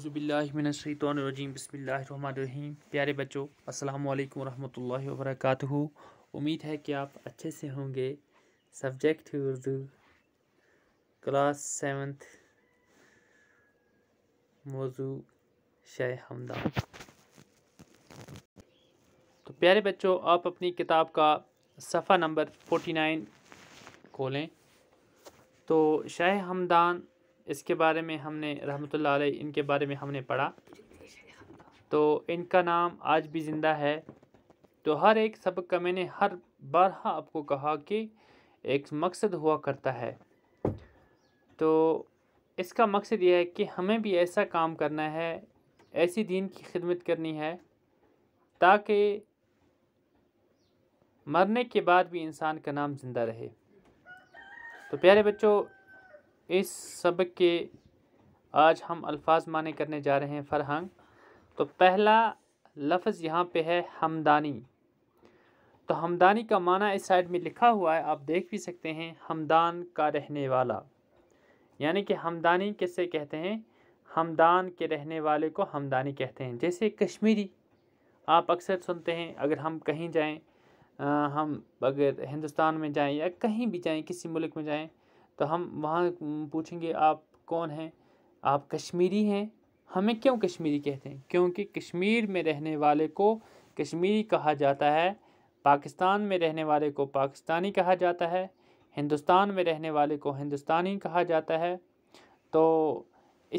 रज़ुबिल्लामिनशैतरजीम बसमीम प्यारे बच्चों अस्सलाम वालेकुम रहमतुल्लाहि व उम्मीद है कि आप अच्छे से होंगे सब्जेक्ट है उर्दू क्लास सेवन्थ मौजू शाह हमदान तो प्यारे बच्चों आप अपनी किताब का सफ़ा नंबर फोर्टी नाइन खोलें तो शाह हमदान इसके बारे में हमने रहमत अलैह इनके बारे में हमने पढ़ा तो इनका नाम आज भी ज़िंदा है तो हर एक सबक का मैंने हर बार हाँ आपको कहा कि एक मकसद हुआ करता है तो इसका मकसद यह है कि हमें भी ऐसा काम करना है ऐसी दीन की खिदमत करनी है ताकि मरने के बाद भी इंसान का नाम ज़िंदा रहे तो प्यारे बच्चों इस सब के आज हम अल्फाज माने करने जा रहे हैं फरहंग तो पहला लफ्ज़ यहाँ पे है हमदानी तो हमदानी का माना इस साइड में लिखा हुआ है आप देख भी सकते हैं हमदान का रहने वाला यानी कि हमदानी किससे कहते हैं हमदान के रहने वाले को हमदानी कहते हैं जैसे कश्मीरी आप अक्सर सुनते हैं अगर हम कहीं जाएं आ, हम अगर हिंदुस्तान में जाएं या कहीं भी जाएं किसी मुल्क में जाएं तो हम वहाँ पूछेंगे आप कौन हैं आप कश्मीरी हैं हमें क्यों कश्मीरी कहते हैं क्योंकि कश्मीर में रहने वाले को कश्मीरी कहा जाता है पाकिस्तान में रहने वाले को पाकिस्तानी कहा जाता है हिंदुस्तान में रहने वाले को हिंदुस्तानी कहा जाता है तो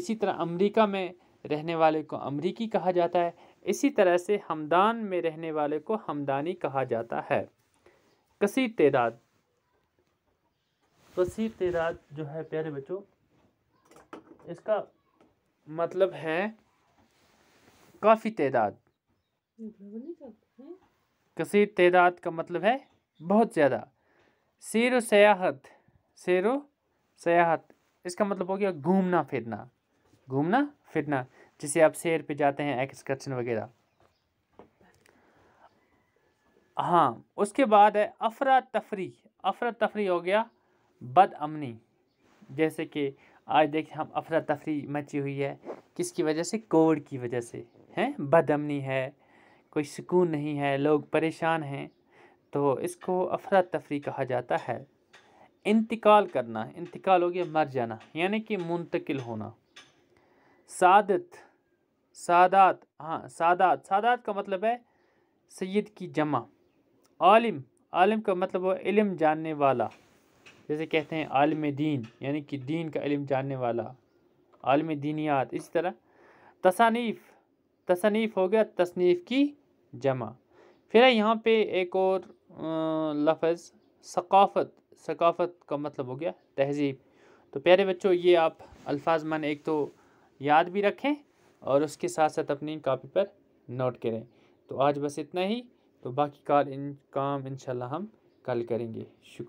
इसी तरह अमेरिका में रहने वाले को अमरीकी कहा जाता है इसी तरह से हमदान में रहने वाले को हमदानी कहा जाता है कसी तदाद वसीफ़ तैराज जो है प्यारे बच्चों इसका मतलब है काफ़ी तदाद कसीर तदाद का मतलब है बहुत ज़्यादा शेर सयाहत शेर सयाहत इसका मतलब हो गया घूमना फिरना घूमना फिरना जिसे आप शेर पे जाते हैं एक्सकर्शन वगैरह हाँ उसके बाद है अफरा तफरी अफरा तफरी हो गया बदअमनी जैसे कि आज देखिए हम अफरा तफरी मची हुई है किसकी वजह से कोविड की वजह से हैं बद अमनी है कोई सुकून नहीं है लोग परेशान हैं तो इसको अफरा तफरी कहा जाता है इंतकाल करना इंतकाल हो गया मर जाना यानी कि मुंतकिल होना सादत सादात हाँ सादात सादात का मतलब है सैद की जमा आलिम आलिम का मतलब वो इलम जानने वाला जैसे कहते हैं आलम दीन यानी कि दीन का इलम जानने वाला आलम दीनियात इसी तरह तसानीफ़ तसनीफ़ हो गया तसनीफ़ की जमा फिर यहाँ पे एक और लफ्ज़ सकाफ़त सकाफ़त का मतलब हो गया तहज़ीब तो प्यारे बच्चों ये आप अल्फाज मन एक तो याद भी रखें और उसके साथ साथ अपनी कापी पर नोट करें तो आज बस इतना ही तो बाकी कार इन काम इंशाल्लाह हम कल करेंगे शुक्रिया